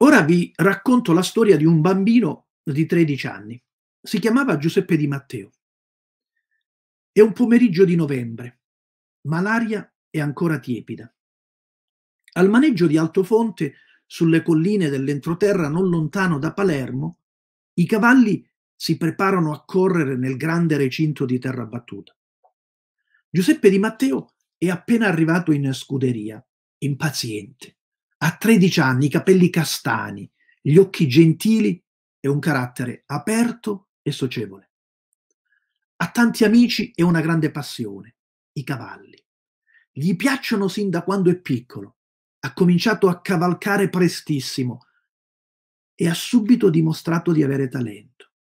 Ora vi racconto la storia di un bambino di 13 anni. Si chiamava Giuseppe Di Matteo. È un pomeriggio di novembre, ma l'aria è ancora tiepida. Al maneggio di Altofonte, sulle colline dell'entroterra non lontano da Palermo, i cavalli si preparano a correre nel grande recinto di terra battuta. Giuseppe Di Matteo è appena arrivato in scuderia, impaziente a 13 anni i capelli castani, gli occhi gentili e un carattere aperto e socievole. Ha tanti amici e una grande passione, i cavalli. Gli piacciono sin da quando è piccolo. Ha cominciato a cavalcare prestissimo e ha subito dimostrato di avere talento.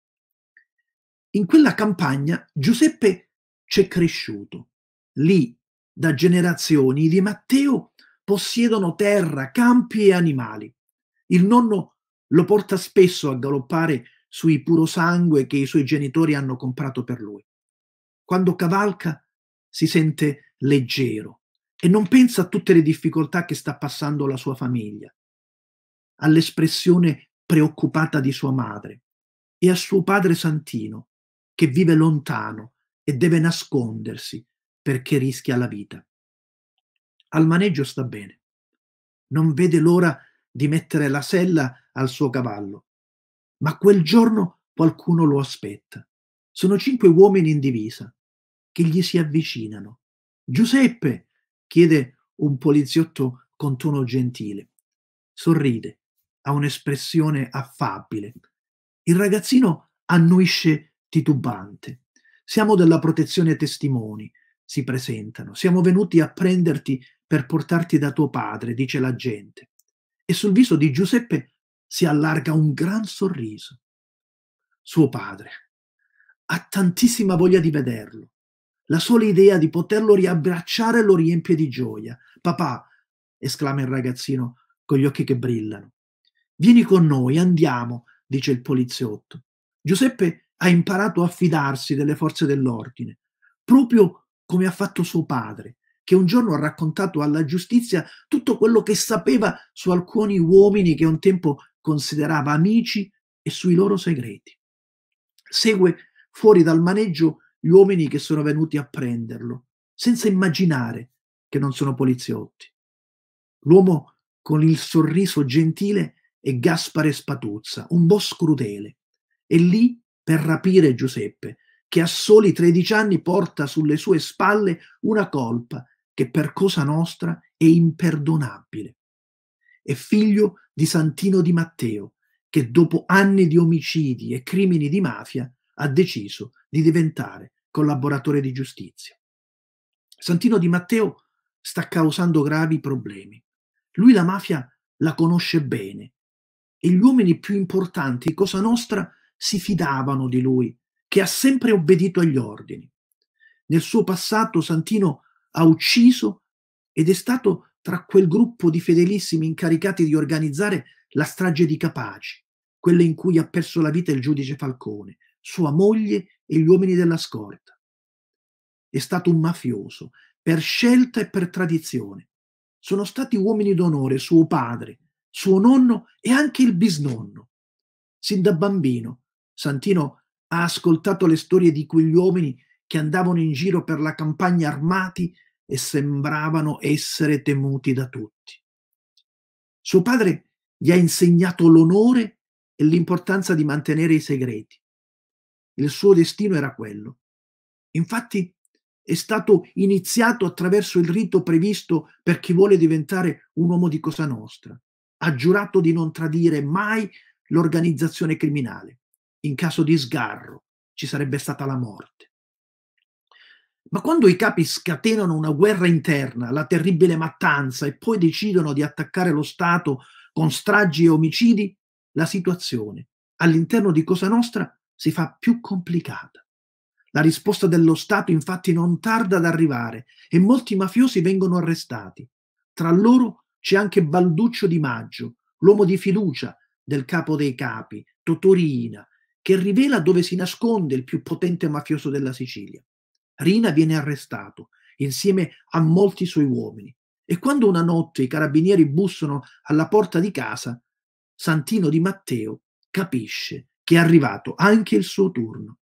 In quella campagna Giuseppe c'è cresciuto. Lì, da generazioni, di Matteo possiedono terra, campi e animali. Il nonno lo porta spesso a galoppare sui purosangue che i suoi genitori hanno comprato per lui. Quando cavalca si sente leggero e non pensa a tutte le difficoltà che sta passando la sua famiglia, all'espressione preoccupata di sua madre e a suo padre Santino, che vive lontano e deve nascondersi perché rischia la vita al maneggio sta bene. Non vede l'ora di mettere la sella al suo cavallo. Ma quel giorno qualcuno lo aspetta. Sono cinque uomini in divisa che gli si avvicinano. Giuseppe, chiede un poliziotto con tono gentile. Sorride, ha un'espressione affabile. Il ragazzino annuisce titubante. Siamo della protezione testimoni, si presentano. Siamo venuti a prenderti per portarti da tuo padre, dice la gente. E sul viso di Giuseppe si allarga un gran sorriso. Suo padre ha tantissima voglia di vederlo. La sola idea di poterlo riabbracciare lo riempie di gioia. Papà, esclama il ragazzino con gli occhi che brillano. Vieni con noi, andiamo, dice il poliziotto. Giuseppe ha imparato a fidarsi delle forze dell'ordine, proprio come ha fatto suo padre, che un giorno ha raccontato alla giustizia tutto quello che sapeva su alcuni uomini che un tempo considerava amici e sui loro segreti. Segue fuori dal maneggio gli uomini che sono venuti a prenderlo, senza immaginare che non sono poliziotti. L'uomo con il sorriso gentile è Gaspare Spatuzza, un boss crudele, è lì per rapire Giuseppe, che a soli 13 anni porta sulle sue spalle una colpa che per cosa nostra è imperdonabile. È figlio di Santino di Matteo, che dopo anni di omicidi e crimini di mafia ha deciso di diventare collaboratore di giustizia. Santino di Matteo sta causando gravi problemi. Lui la mafia la conosce bene e gli uomini più importanti di Cosa Nostra si fidavano di lui, che ha sempre obbedito agli ordini. Nel suo passato Santino ha ucciso ed è stato tra quel gruppo di fedelissimi incaricati di organizzare la strage di Capaci, quella in cui ha perso la vita il giudice Falcone, sua moglie e gli uomini della scorta. È stato un mafioso, per scelta e per tradizione. Sono stati uomini d'onore suo padre, suo nonno e anche il bisnonno. Sin da bambino, Santino ha ascoltato le storie di quegli uomini che andavano in giro per la campagna armati e sembravano essere temuti da tutti. Suo padre gli ha insegnato l'onore e l'importanza di mantenere i segreti. Il suo destino era quello. Infatti è stato iniziato attraverso il rito previsto per chi vuole diventare un uomo di Cosa Nostra. Ha giurato di non tradire mai l'organizzazione criminale. In caso di sgarro ci sarebbe stata la morte. Ma quando i capi scatenano una guerra interna, la terribile mattanza, e poi decidono di attaccare lo Stato con stragi e omicidi, la situazione all'interno di Cosa Nostra si fa più complicata. La risposta dello Stato infatti non tarda ad arrivare e molti mafiosi vengono arrestati. Tra loro c'è anche Balduccio Di Maggio, l'uomo di fiducia del capo dei capi, Totorina, che rivela dove si nasconde il più potente mafioso della Sicilia. Rina viene arrestato insieme a molti suoi uomini e quando una notte i carabinieri bussano alla porta di casa, Santino di Matteo capisce che è arrivato anche il suo turno.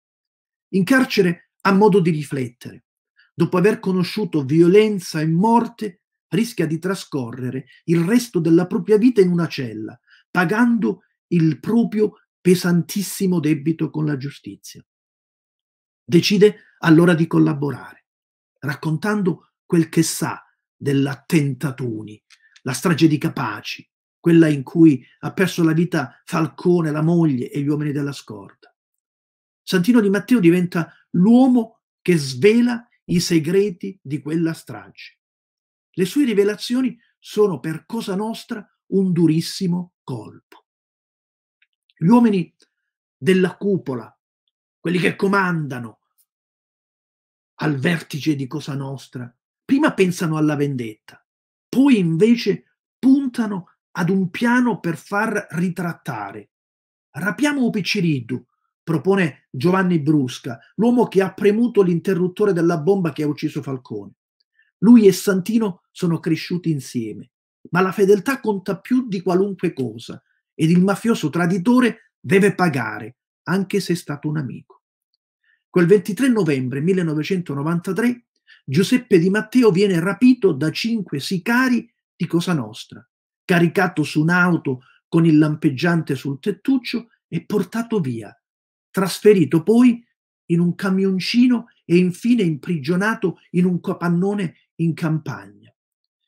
In carcere ha modo di riflettere. Dopo aver conosciuto violenza e morte, rischia di trascorrere il resto della propria vita in una cella, pagando il proprio pesantissimo debito con la giustizia. Decide all'ora di collaborare, raccontando quel che sa della la strage di Capaci, quella in cui ha perso la vita Falcone, la moglie e gli uomini della scorta. Santino di Matteo diventa l'uomo che svela i segreti di quella strage. Le sue rivelazioni sono per Cosa Nostra un durissimo colpo. Gli uomini della cupola, quelli che comandano, al vertice di Cosa Nostra, prima pensano alla vendetta, poi invece puntano ad un piano per far ritrattare. Rapiamo Picciriddu, propone Giovanni Brusca, l'uomo che ha premuto l'interruttore della bomba che ha ucciso Falcone. Lui e Santino sono cresciuti insieme, ma la fedeltà conta più di qualunque cosa ed il mafioso traditore deve pagare, anche se è stato un amico. Quel 23 novembre 1993 Giuseppe Di Matteo viene rapito da cinque sicari di Cosa Nostra, caricato su un'auto con il lampeggiante sul tettuccio e portato via, trasferito poi in un camioncino e infine imprigionato in un capannone in campagna.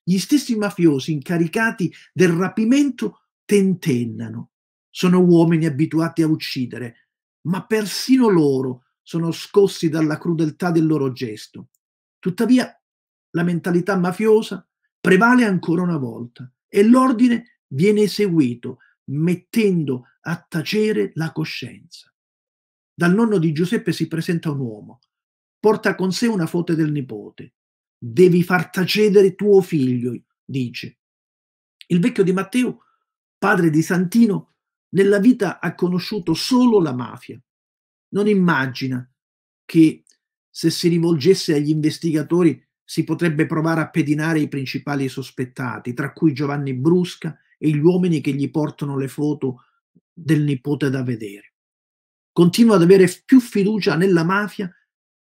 Gli stessi mafiosi incaricati del rapimento tentennano. Sono uomini abituati a uccidere, ma persino loro sono scossi dalla crudeltà del loro gesto. Tuttavia la mentalità mafiosa prevale ancora una volta e l'ordine viene eseguito mettendo a tacere la coscienza. Dal nonno di Giuseppe si presenta un uomo, porta con sé una foto del nipote. Devi far tacere tuo figlio, dice. Il vecchio di Matteo, padre di Santino, nella vita ha conosciuto solo la mafia non immagina che se si rivolgesse agli investigatori si potrebbe provare a pedinare i principali sospettati, tra cui Giovanni Brusca e gli uomini che gli portano le foto del nipote da vedere. Continua ad avere più fiducia nella mafia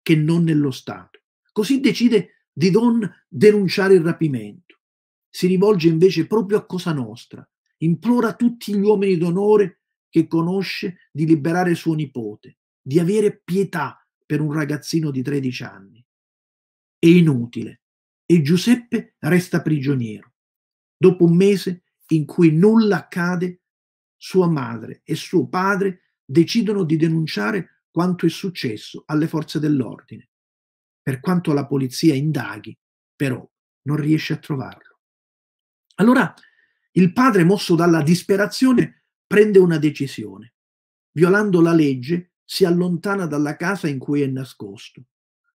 che non nello Stato. Così decide di non denunciare il rapimento. Si rivolge invece proprio a Cosa Nostra, implora tutti gli uomini d'onore che conosce di liberare suo nipote di avere pietà per un ragazzino di 13 anni. È inutile. E Giuseppe resta prigioniero. Dopo un mese in cui nulla accade, sua madre e suo padre decidono di denunciare quanto è successo alle forze dell'ordine. Per quanto la polizia indaghi, però, non riesce a trovarlo. Allora il padre, mosso dalla disperazione, prende una decisione. Violando la legge, si allontana dalla casa in cui è nascosto,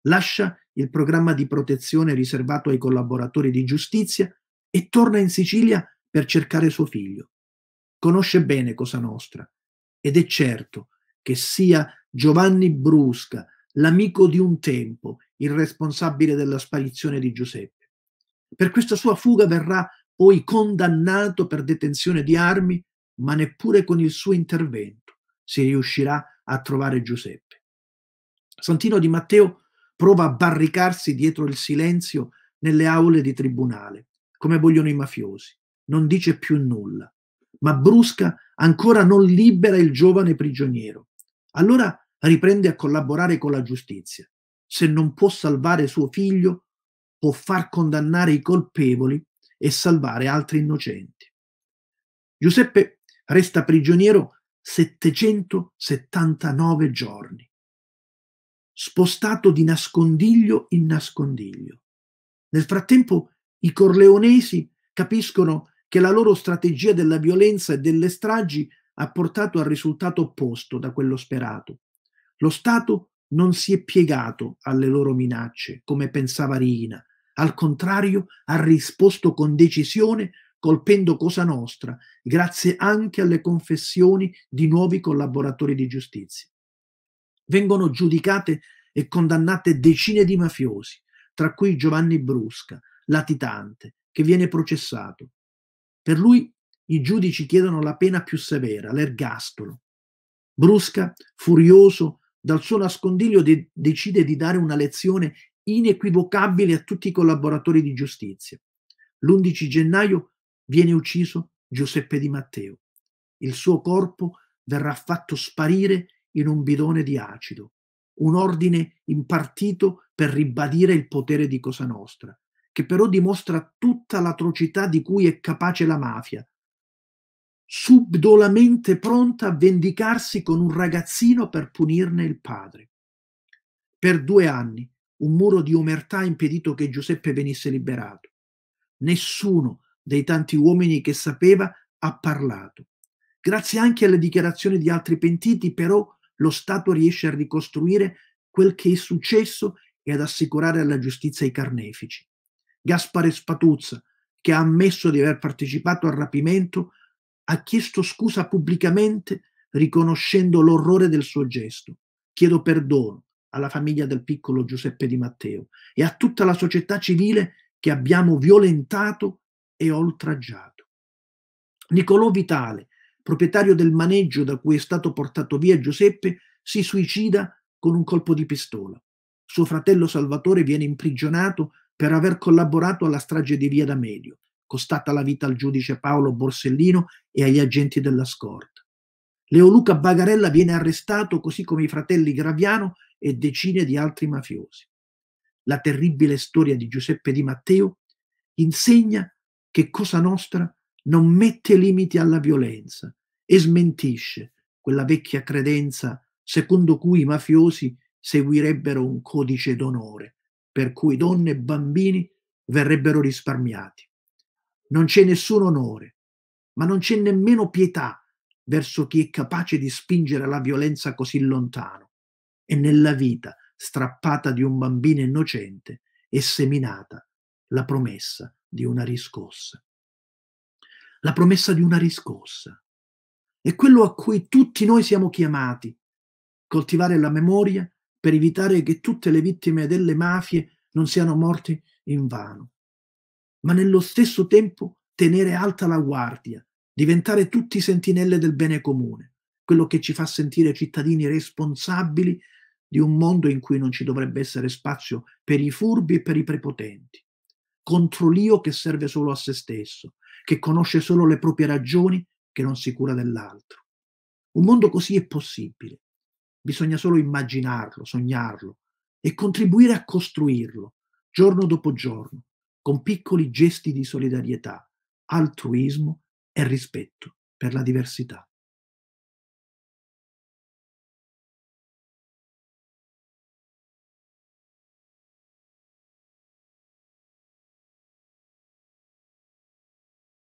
lascia il programma di protezione riservato ai collaboratori di giustizia e torna in Sicilia per cercare suo figlio. Conosce bene Cosa Nostra ed è certo che sia Giovanni Brusca, l'amico di un tempo, il responsabile della sparizione di Giuseppe. Per questa sua fuga verrà poi condannato per detenzione di armi, ma neppure con il suo intervento si riuscirà a a trovare Giuseppe. Santino di Matteo prova a barricarsi dietro il silenzio nelle aule di tribunale, come vogliono i mafiosi. Non dice più nulla, ma Brusca ancora non libera il giovane prigioniero. Allora riprende a collaborare con la giustizia. Se non può salvare suo figlio, può far condannare i colpevoli e salvare altri innocenti. Giuseppe resta prigioniero 779 giorni, spostato di nascondiglio in nascondiglio. Nel frattempo i corleonesi capiscono che la loro strategia della violenza e delle stragi ha portato al risultato opposto da quello sperato. Lo Stato non si è piegato alle loro minacce, come pensava Rina. al contrario ha risposto con decisione colpendo Cosa Nostra, grazie anche alle confessioni di nuovi collaboratori di giustizia. Vengono giudicate e condannate decine di mafiosi, tra cui Giovanni Brusca, latitante, che viene processato. Per lui i giudici chiedono la pena più severa, l'ergastolo. Brusca, furioso, dal suo nascondiglio de decide di dare una lezione inequivocabile a tutti i collaboratori di giustizia. L'11 gennaio viene ucciso Giuseppe Di Matteo. Il suo corpo verrà fatto sparire in un bidone di acido, un ordine impartito per ribadire il potere di Cosa Nostra, che però dimostra tutta l'atrocità di cui è capace la mafia, subdolamente pronta a vendicarsi con un ragazzino per punirne il padre. Per due anni un muro di omertà ha impedito che Giuseppe venisse liberato. Nessuno dei tanti uomini che sapeva, ha parlato. Grazie anche alle dichiarazioni di altri pentiti, però, lo Stato riesce a ricostruire quel che è successo e ad assicurare alla giustizia i carnefici. Gaspare Spatuzza, che ha ammesso di aver partecipato al rapimento, ha chiesto scusa pubblicamente riconoscendo l'orrore del suo gesto. Chiedo perdono alla famiglia del piccolo Giuseppe Di Matteo e a tutta la società civile che abbiamo violentato e oltraggiato. Niccolò Vitale, proprietario del maneggio da cui è stato portato via Giuseppe, si suicida con un colpo di pistola. Suo fratello Salvatore viene imprigionato per aver collaborato alla strage di Via D'Amelio, costata la vita al giudice Paolo Borsellino e agli agenti della scorta. Leoluca Bagarella viene arrestato così come i fratelli Graviano e decine di altri mafiosi. La terribile storia di Giuseppe Di Matteo insegna che Cosa Nostra non mette limiti alla violenza e smentisce quella vecchia credenza secondo cui i mafiosi seguirebbero un codice d'onore, per cui donne e bambini verrebbero risparmiati. Non c'è nessun onore, ma non c'è nemmeno pietà verso chi è capace di spingere la violenza così lontano. E nella vita strappata di un bambino innocente è seminata la promessa di una riscossa. La promessa di una riscossa. È quello a cui tutti noi siamo chiamati, coltivare la memoria per evitare che tutte le vittime delle mafie non siano morte in vano, ma nello stesso tempo tenere alta la guardia, diventare tutti sentinelle del bene comune, quello che ci fa sentire cittadini responsabili di un mondo in cui non ci dovrebbe essere spazio per i furbi e per i prepotenti contro l'io che serve solo a se stesso, che conosce solo le proprie ragioni, che non si cura dell'altro. Un mondo così è possibile. Bisogna solo immaginarlo, sognarlo e contribuire a costruirlo, giorno dopo giorno, con piccoli gesti di solidarietà, altruismo e rispetto per la diversità.